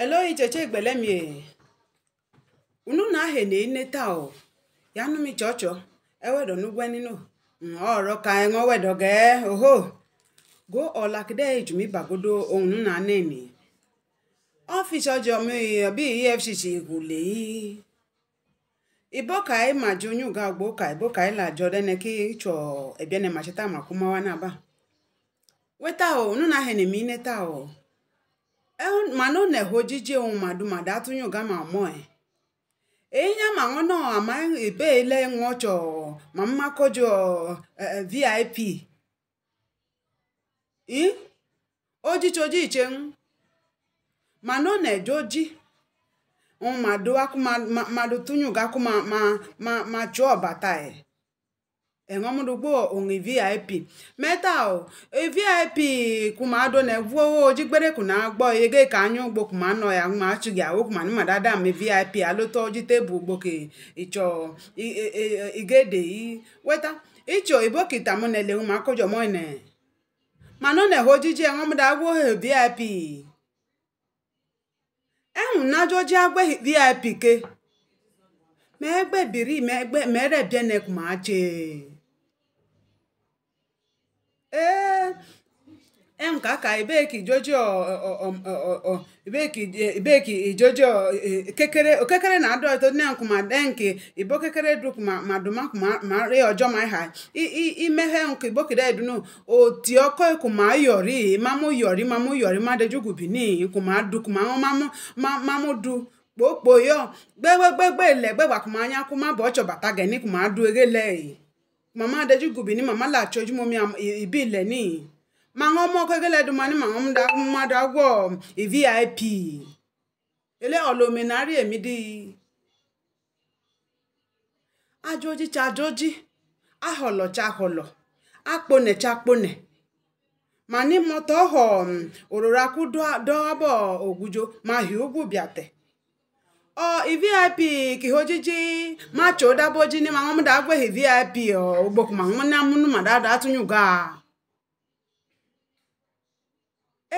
Hello Icheche Igbelemie. Unu na ahe na ine tao. Ya nu mi chocho. Ewedo nu gweni no. Oro ka engo wedo ge. Oho. Go olakide ejumi bagodo onu na neni. Office ojo mi bi EFCC gule. Ibo ka e ma junyu ga gbo ka ibo ka ila jodene ki cho ebiene machita makuma wana ba. Weta o, unu na unu na mi ine tao. manone hojije umadu madatunyo gama moe enya eh. mangono ama ibe ile ngocho mamma kojo uh, eh, eh, vip i ojichoji ichen manone joji umadu akumadụ tunyo gakuma ma ma ma ma chụọ bata e eng'omurugboo onwe vip meta metao evip kumado na vuowo jigbere kuna agbo ege ka anya ugbo kuma ano ya ma achugi awo kuma nima dada me vip alota oji tebụl ugboke icho e, e, e, igede i weta icho ibokita mu nele uma akojo moine mana na eho ojiji eng'omuda agwo he vip ehun najo ji agwe vip ke ma egbe biri ma egbe ma ere bie ne ee ka ibeki ijojo kekere okekere na adị ọtọ nne ibo kekere duk ma dumak ma ri ọjọ ma ha imehe nke igbokide edunu oti ọkọ ikuma mamụ yọrị mamụ yọrị yọri madejugu bini ikuma duk ma mamu mamụ du kpokpo yo gbegbegbegbe ile gbegbakumanya kuma bụ ọchọbata geni kuma du egelei mama adejugube ni mama lacho ojumo mi ibi ile ni màwọn ọmọ kékeré dùnmọ́ ni ma mmadụ agwọ vip ele ọlọmenari emi dị ajọji cha ajọji ahọlọ cha ahọlọ akpone cha akpone ma ni mọtọ ọhọ ororo um, akwụ dọabọ ogujo ma hie ugwu ọ vip ke hojiji macho da bojini ma ngomda agwe vip o gboku ma ngomna munu ma da da tunyu ga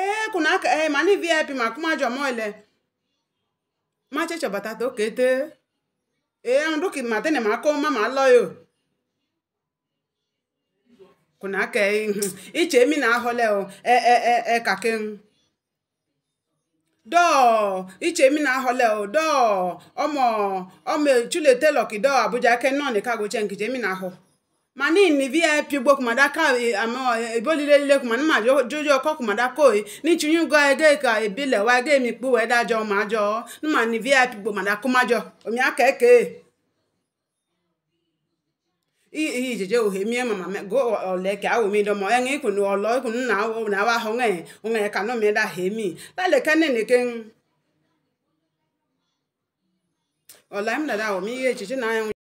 eh aka ka ma mani vip ma kuma jo mo ile ma oke batato kete eh ando ma tene ma ko ma ma loyo kuna e, e, e, ka iche Emi na ahole o eh eh dɔɔ itse mi na xɔlɛ o dɔɔ ɔmɔ ɔmɛ tsule tɛlɔ ki dɔɔ abuja kɛ nɔ ne kago tsɛ nkitse mi na xɔ mani nivia pigbo kuma da ka e, amɔ eboli lele kuma ne jojo kɔ kuma da ko ye ni tsunyu gɔ ede ka ebi lɛ wa ede mi kpu wɛ da jɔ ma jɔ ne ma nivia pigbo ma da kuma jɔ omi akɛ i jeje o hemie mama me go ole ke awo mi do mo en ikun olo ikun na wo na wa ho nge o nge ka no mi da hemi ta le kan ne ken ola im da da o mi jeje na